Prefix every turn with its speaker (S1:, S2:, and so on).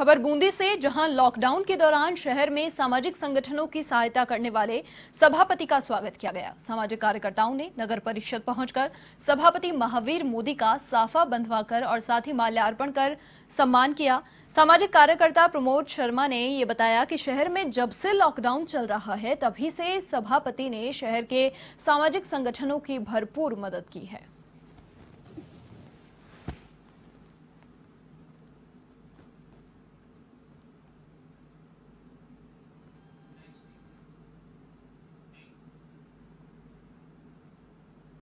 S1: खबर बूंदी से जहां लॉकडाउन के दौरान शहर में सामाजिक संगठनों की सहायता करने वाले सभापति का स्वागत किया गया सामाजिक कार्यकर्ताओं ने नगर परिषद पहुंचकर सभापति महावीर मोदी का साफा बंधवाकर और साथ ही माल्यार्पण कर सम्मान किया सामाजिक कार्यकर्ता प्रमोद शर्मा ने ये बताया कि शहर में जब से लॉकडाउन चल रहा है तभी से सभापति ने शहर के सामाजिक संगठनों की भरपूर मदद की है